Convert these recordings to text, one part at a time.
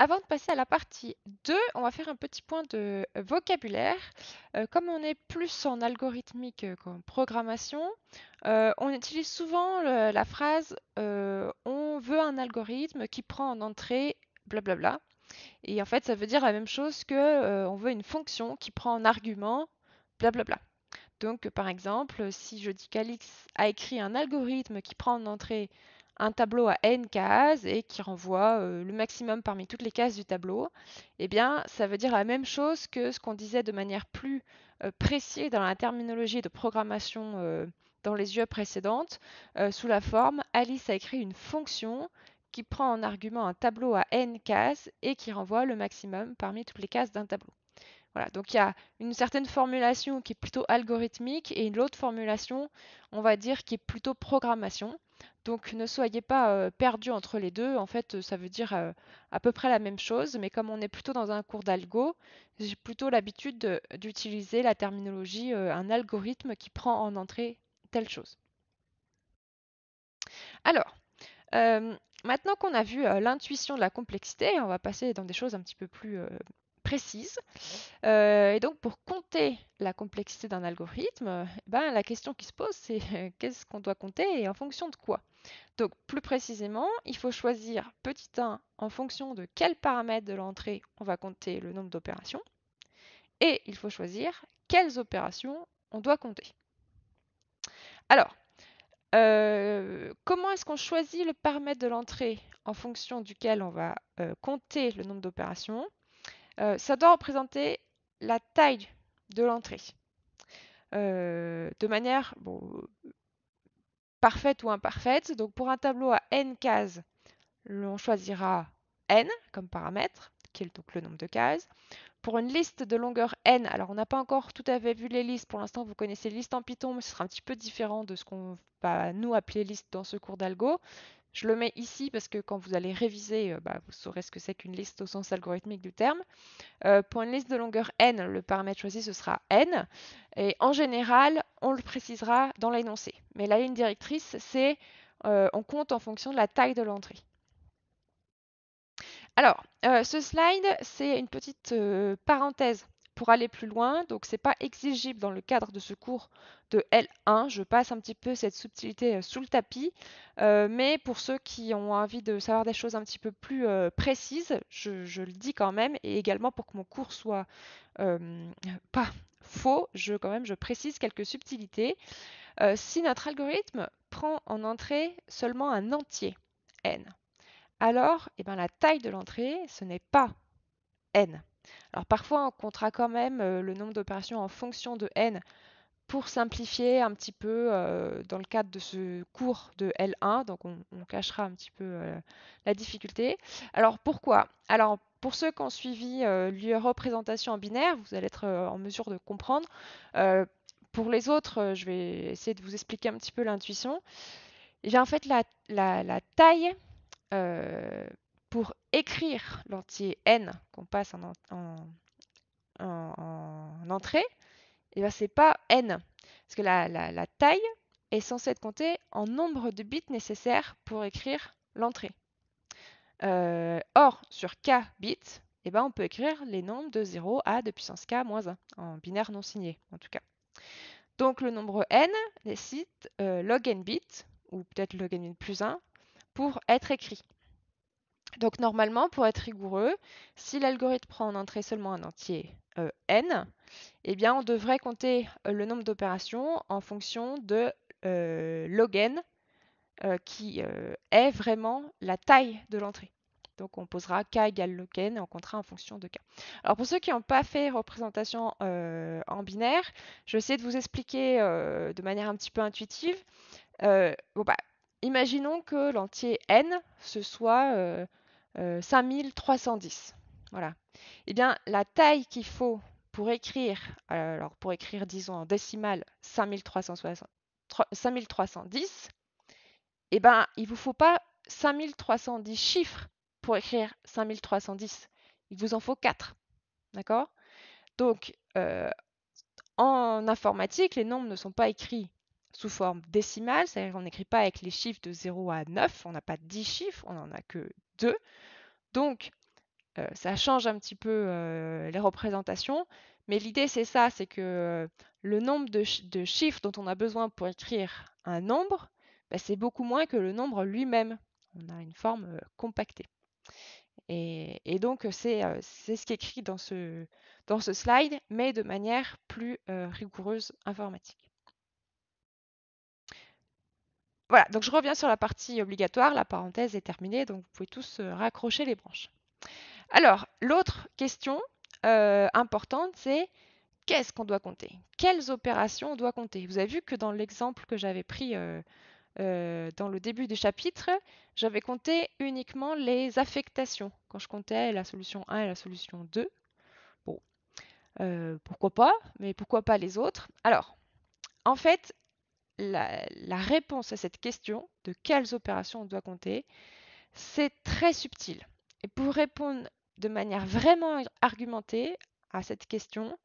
Avant de passer à la partie 2, on va faire un petit point de euh, vocabulaire. Euh, comme on est plus en algorithmique euh, qu'en programmation, on utilise souvent la phrase on veut un algorithme qui prend en entrée blablabla. Et en fait, ça veut dire la même chose que on veut une fonction qui prend en argument blablabla. Donc, par exemple, si je dis qu'Alix a écrit un algorithme qui prend en entrée un tableau à n cases et qui renvoie euh, le maximum parmi toutes les cases du tableau, eh bien, ça veut dire la même chose que ce qu'on disait de manière plus euh, précise dans la terminologie de programmation euh, dans les yeux précédentes, sous la forme Alice a écrit une fonction qui prend en argument un tableau à n cases et qui renvoie le maximum parmi toutes les cases d'un tableau donc il y a une certaine formulation qui est plutôt algorithmique et une autre formulation, on va dire, qui est plutôt programmation. Donc ne soyez pas perdu perdus entre les deux. En fait, ça veut dire euh, à peu près la même chose, mais comme on est plutôt dans un cours d'algo, j'ai plutôt l'habitude d'utiliser la terminologie euh, un algorithme qui prend en entrée telle chose. Alors, euh, maintenant qu'on a vu l'intuition de la complexité, on va passer dans des choses un petit peu plus précise. Euh, et donc, pour compter la complexité d'un algorithme, eh ben, la question qui se pose, c'est euh, qu'est-ce qu'on doit compter et en fonction de quoi Donc, plus précisément, il faut choisir petit 1 en fonction de quel paramètre de l'entrée on va compter le nombre d'opérations. Et il faut choisir quelles opérations on doit compter. Alors, euh, comment est-ce qu'on choisit le paramètre de l'entrée en fonction duquel on va compter le nombre d'opérations euh, ça doit représenter la taille de l'entrée. Euh, de manière parfaite ou imparfaite. Donc pour un tableau à n cases, on choisira n comme paramètre, qui est donc le nombre de cases. Pour une liste de longueur n, alors on n'a pas encore tout à fait vu les listes, pour l'instant vous connaissez les listes en Python, mais ce sera un petit peu différent de ce qu'on va nous appeler liste dans ce cours d'algo. Je le mets ici parce que quand vous allez réviser, euh, bah, vous saurez ce que c'est qu'une liste au sens algorithmique du terme. Euh, pour une liste de longueur n, le paramètre choisi, ce sera n. Et en général, on le précisera dans l'énoncé. Mais la ligne directrice, c'est euh, on compte en fonction de la taille de l'entrée. Alors, ce slide, c'est une petite parenthèse pour aller plus loin, donc c'est pas exigible dans le cadre de ce cours de L1. Je passe un petit peu cette subtilité euh, sous le tapis, euh, mais pour ceux qui ont envie de savoir des choses un petit peu plus euh, précises, je, le dis quand même, et également pour que mon cours soit pas faux, je quand même je précise quelques subtilités. si notre algorithme prend en entrée seulement un entier n, alors eh ben, la taille de l'entrée ce n'est pas n. Alors parfois, on comptera quand même euh, le nombre d'opérations en fonction de n pour simplifier un petit peu euh, dans le cadre de ce cours de L1. Donc on, cachera un petit peu euh, la difficulté. Alors pourquoi Alors pour ceux qui ont suivi leuro représentation en binaire, vous allez être en mesure de comprendre. pour les autres, je vais essayer de vous expliquer un petit peu l'intuition. j'ai eh bien en fait, la, taille pour écrire l'entier n qu'on passe en, entrée, et eh n'est ben, c'est pas n, parce que la, taille est censée être comptée en nombre de bits nécessaires pour écrire l'entrée. Euh, or, sur k bits, eh ben, on peut écrire les nombres de 0 à 2 puissance k moins 1, en binaire non signé en tout cas. Donc le nombre n nécessite euh, log n bits, ou peut-être log n plus 1, pour être écrit. Donc normalement, pour être rigoureux, si l'algorithme prend en entrée seulement un entier euh, n, eh bien on devrait compter euh, le nombre d'opérations en fonction de euh, log n qui est vraiment la taille de l'entrée. Donc on posera k égale log n et on comptera en fonction de k. Alors pour ceux qui n'ont pas fait représentation en binaire, je vais essayer de vous expliquer de manière un petit peu intuitive. Bah, imaginons que l'entier n, ce soit 5310. Euh, voilà. Eh bien, la taille qu'il faut pour écrire, alors pour écrire, disons, en décimale 5310, eh ben, il ne vous faut pas 5310 chiffres pour écrire 5310. Il vous en faut 4. D'accord Donc, euh, en informatique, les nombres ne sont pas écrits sous forme décimale, c'est-à-dire qu'on n'écrit pas avec les chiffres de 0 à 9, on n'a pas 10 chiffres, on n'en a que 2. Donc, euh, ça change un petit peu euh, les représentations, mais l'idée c'est ça, c'est que le nombre de, chiffres dont on a besoin pour écrire un nombre, bah, c'est beaucoup moins que le nombre lui-même. On a une forme euh, compactée. Et, donc c'est ce qui est écrit dans ce slide, mais de manière plus rigoureuse informatique. Voilà, donc je reviens sur la partie obligatoire, la parenthèse est terminée, donc vous pouvez tous euh, raccrocher les branches. Alors, l'autre question euh, importante, c'est qu'est-ce qu'on doit compter Quelles opérations on doit compter Vous avez vu que dans l'exemple que j'avais pris euh, dans le début du chapitre, j'avais compté uniquement les affectations, quand je comptais la solution 1 et la solution 2. Bon, pourquoi pas, mais pourquoi pas les autres Alors, en fait, la, réponse à cette question de quelles opérations on doit compter, c'est très subtil. Et pour répondre de manière vraiment argumentée à cette question,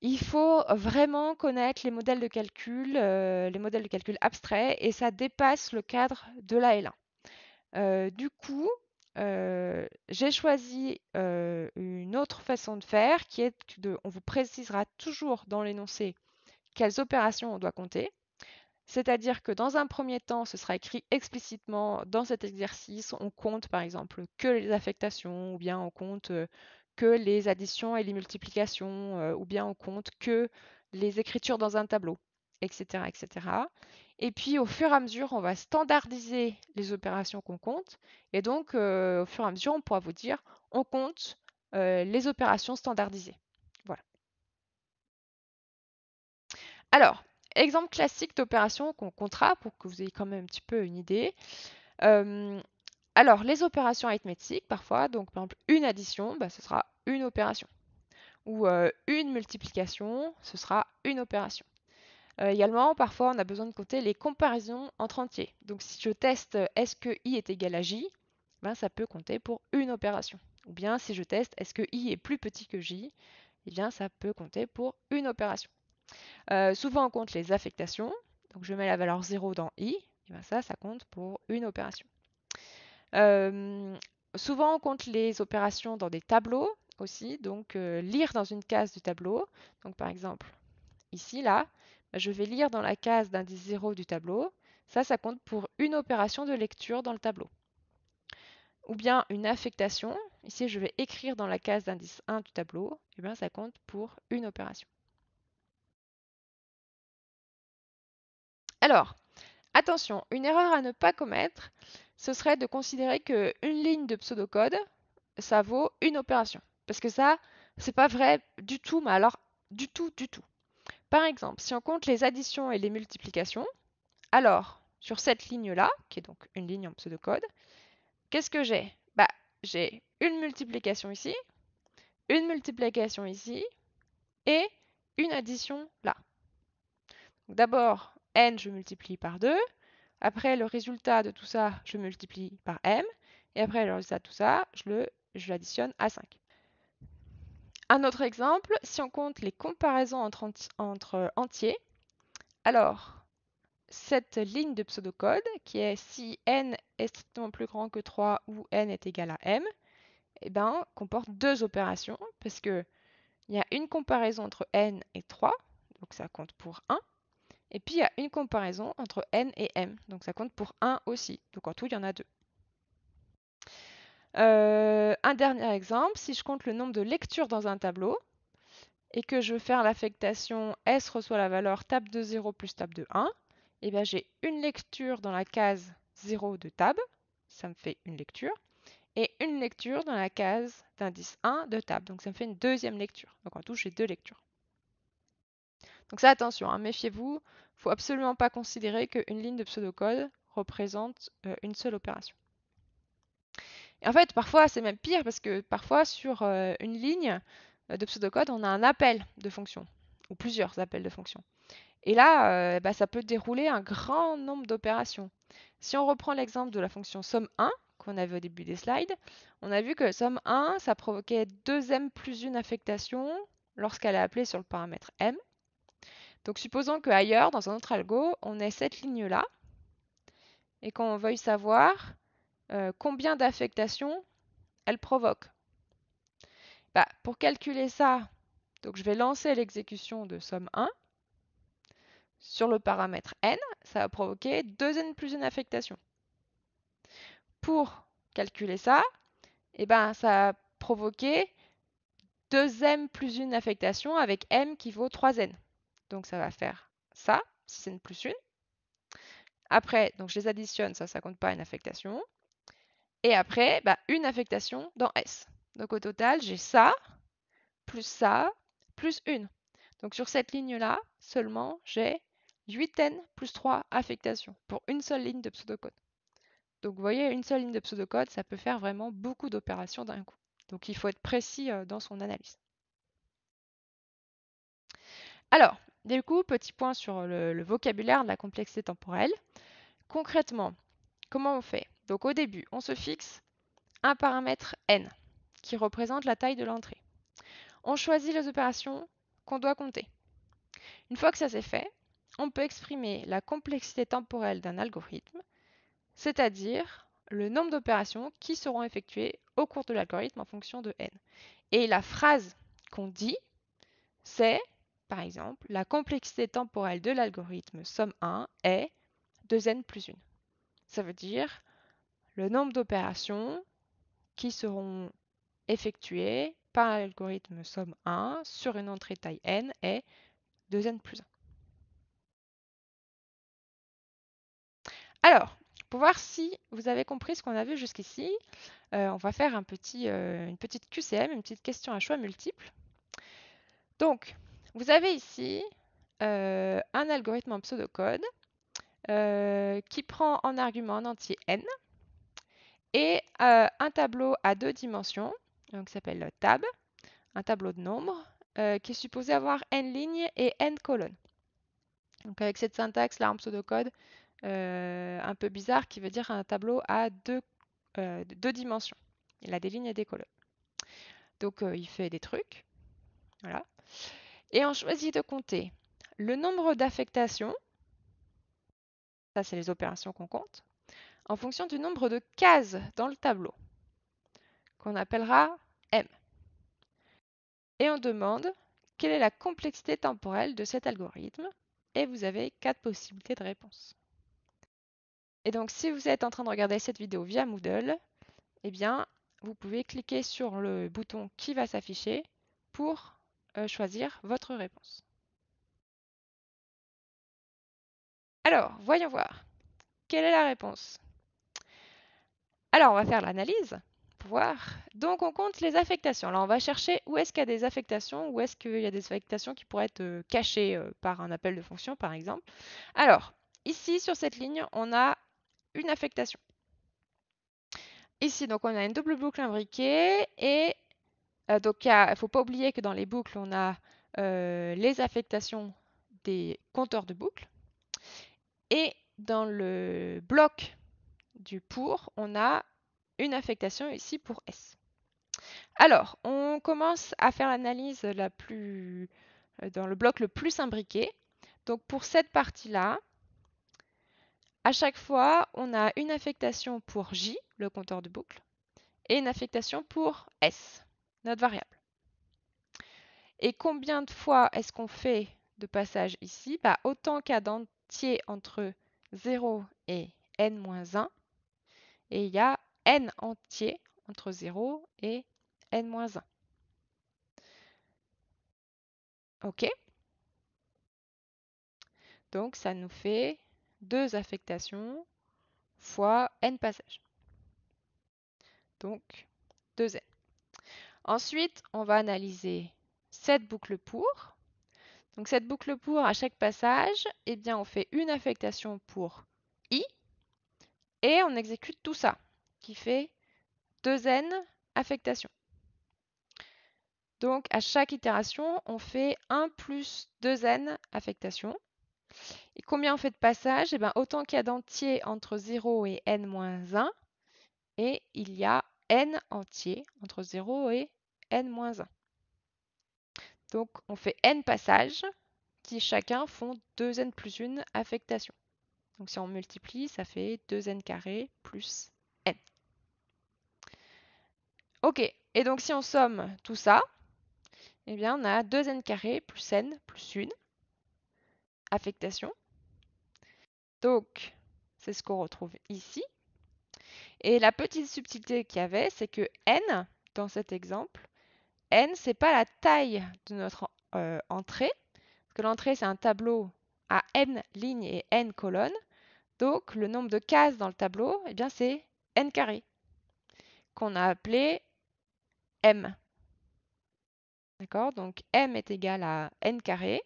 il faut vraiment connaître les modèles de calcul, euh, les modèles de calcul abstraits, et ça dépasse le cadre de la et euh, 1 du coup, euh, j'ai choisi une autre façon de faire qui est de, on vous précisera toujours dans l'énoncé quelles opérations on doit compter. C'est-à-dire que dans un premier temps, ce sera écrit explicitement dans cet exercice, on compte par exemple que les affectations, ou bien on compte euh, que les additions et les multiplications, euh, ou bien on compte que les écritures dans un tableau, etc. etc. Et puis au fur et à mesure, on va standardiser les opérations qu'on compte. Et donc euh, au fur et à mesure, on pourra vous dire, on compte les opérations standardisées. Voilà. Alors, exemple classique d'opération qu'on comptera, pour que vous ayez quand même un petit peu une idée. alors, les opérations arithmétiques, parfois, donc par exemple une addition, bah, ce sera une opération. Ou une multiplication, ce sera une opération. également, parfois, on a besoin de compter les comparaisons entre entiers. Donc, si je teste est-ce que i est égal à j, ben, ça peut compter pour une opération. Ou bien, si je teste est-ce que i est plus petit que j, eh bien, ça peut compter pour une opération. Euh, souvent, on compte les affectations. Donc, je mets la valeur 0 dans i. Et bien ça, ça compte pour une opération. Euh, souvent, on compte les opérations dans des tableaux aussi. Donc, euh, lire dans une case du tableau. Donc, par exemple, ici, là, ben, je vais lire dans la case d'indice 0 du tableau. Ça, ça compte pour une opération de lecture dans le tableau. Ou bien une affectation. Ici, je vais écrire dans la case d'indice 1 du tableau. Et bien, ça compte pour une opération. Alors, attention, une erreur à ne pas commettre, ce serait de considérer qu'une ligne de pseudocode, ça vaut une opération. Parce que ça, c'est pas vrai du tout, mais alors du tout, du tout. Par exemple, si on compte les additions et les multiplications, alors sur cette ligne-là, qui est donc une ligne en pseudocode, qu'est-ce que j'ai Bah, j'ai une multiplication ici, une multiplication ici et une addition là. D'abord, n, je multiplie par 2. Après, le résultat de tout ça, je multiplie par m. Et après, le résultat de tout ça, je l'additionne à 5. Un autre exemple, si on compte les comparaisons entre, entre entiers, alors cette ligne de pseudocode qui est si n est strictement plus grand que 3 ou n est égal à m, eh ben, comporte deux opérations parce que il y a une comparaison entre n et 3, donc ça compte pour 1, et puis il y a une comparaison entre n et m, donc ça compte pour 1 aussi. Donc en tout, il y en a deux. Euh, un dernier exemple, si je compte le nombre de lectures dans un tableau et que je veux faire l'affectation S reçoit la valeur table de 0 plus table de 1, et eh bien j'ai une lecture dans la case 0 de table, ça me fait une lecture, et une lecture dans la case d'indice 1 de table, donc ça me fait une deuxième lecture. Donc en tout, j'ai deux lectures. Donc ça, attention, hein, méfiez-vous, il faut absolument pas considérer qu'une ligne de pseudocode représente euh, une seule opération. Et en fait, parfois, c'est même pire parce que parfois, sur euh, une ligne euh, de pseudocode, on a un appel de fonction, ou plusieurs appels de fonction. Et là, bah, ça peut dérouler un grand nombre d'opérations. Si on reprend l'exemple de la fonction somme1 qu'on avait au début des slides, on a vu que somme1, ça provoquait 2m plus une affectation lorsqu'elle est appelée sur le paramètre m. Donc supposons qu'ailleurs, dans un autre algo, on ait cette ligne-là et qu'on veuille savoir euh, combien d'affectations elle provoque. Bah, pour calculer ça, donc je vais lancer l'exécution de somme 1 sur le paramètre n, ça va provoquer 2n plus une affectation. Pour calculer ça, eh ben, ça va provoqué 2m plus une affectation avec m qui vaut 3n. Donc ça va faire ça, si c'est une plus une. Après, donc je les additionne, ça, ça compte pas une affectation. Et après, bah, une affectation dans S. Donc au total, j'ai ça, plus ça, plus une. Donc sur cette ligne-là, seulement j'ai 8n plus 3 affectations pour une seule ligne de pseudocode. Donc vous voyez, une seule ligne de pseudocode, ça peut faire vraiment beaucoup d'opérations d'un coup. Donc il faut être précis euh, dans son analyse. Alors, du coup, petit point sur le, le vocabulaire de la complexité temporelle. Concrètement, comment on fait Donc au début, on se fixe un paramètre n qui représente la taille de l'entrée. On choisit les opérations qu'on doit compter. Une fois que ça c'est fait, on peut exprimer la complexité temporelle d'un algorithme, c'est-à-dire le nombre d'opérations qui seront effectuées au cours de l'algorithme en fonction de n. Et la phrase qu'on dit, c'est par exemple, la complexité temporelle de l'algorithme somme 1 est 2n plus 1. Ça veut dire le nombre d'opérations qui seront effectuées par l'algorithme somme 1 sur une entrée taille n est 2n plus 1. Alors, pour voir si vous avez compris ce qu'on a vu jusqu'ici, euh, on va faire euh, une petite QCM, une petite question à choix multiple. Donc, vous avez ici euh, un algorithme en pseudocode euh, qui prend en argument un entier n et euh, un tableau à deux dimensions donc, qui s'appelle tab, un tableau de nombres qui est supposé avoir n lignes et n colonnes. Donc avec cette syntaxe là en pseudocode un peu bizarre qui veut dire un tableau à deux, deux dimensions. Il a des lignes et des colonnes. Donc il fait des trucs. Voilà. Et on choisit de compter le nombre d'affectations, ça c'est les opérations qu'on compte, en fonction du nombre de cases dans le tableau, qu'on appellera M. Et on demande quelle est la complexité temporelle de cet algorithme, et vous avez quatre possibilités de réponse. Et donc si vous êtes en train de regarder cette vidéo via Moodle, eh bien vous pouvez cliquer sur le bouton qui va s'afficher pour euh, choisir votre réponse. Alors, voyons voir. Quelle est la réponse Alors, on va faire l'analyse pour voir. Donc, on compte les affectations. Là, on va chercher où est-ce qu'il y a des affectations, où est-ce qu'il y a des affectations qui pourraient être euh, cachées euh, par un appel de fonction, par exemple. Alors, ici, sur cette ligne, on a une affectation. Ici, donc, on a une double boucle imbriquée et euh, donc, il ne faut pas oublier que dans les boucles, on a euh, les affectations des compteurs de boucles. Et dans le bloc du pour, on a une affectation ici pour S. Alors, on commence à faire l'analyse euh, dans le bloc le plus imbriqué. Donc pour cette partie-là, à chaque fois, on a une affectation pour J, le compteur de boucle, et une affectation pour S notre variable. Et combien de fois est-ce qu'on fait de passage ici bah, Autant qu'à y d'entiers entre 0 et n-1, et il y a n entiers entre 0 et n-1. OK Donc ça nous fait deux affectations fois n passages. Donc 2n. Ensuite, on va analyser cette boucle pour. Donc cette boucle pour, à chaque passage, eh bien, on fait une affectation pour i et on exécute tout ça, qui fait 2n affectations. Donc à chaque itération, on fait 1 plus 2n affectations. Et combien on fait de passages eh bien, Autant qu'il y a d'entiers entre 0 et n-1, et il y a n entiers entre 0 et n-1. Donc on fait n passages qui chacun font 2n plus 1 affectation. Donc si on multiplie, ça fait 2n carré plus n. Ok, et donc si on somme tout ça, eh bien on a 2n carré plus n plus 1 affectation. Donc c'est ce qu'on retrouve ici. Et la petite subtilité qu'il y avait, c'est que n, dans cet exemple, N, c'est pas la taille de notre euh, entrée, parce que l'entrée, c'est un tableau à N lignes et N colonnes. Donc, le nombre de cases dans le tableau, eh bien, c'est N carré, qu'on a appelé M. D'accord Donc, M est égal à N carré.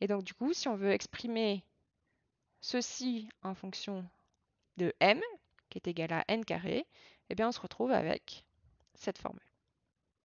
Et donc, du coup, si on veut exprimer ceci en fonction de M, qui est égal à N carré, eh bien, on se retrouve avec cette formule.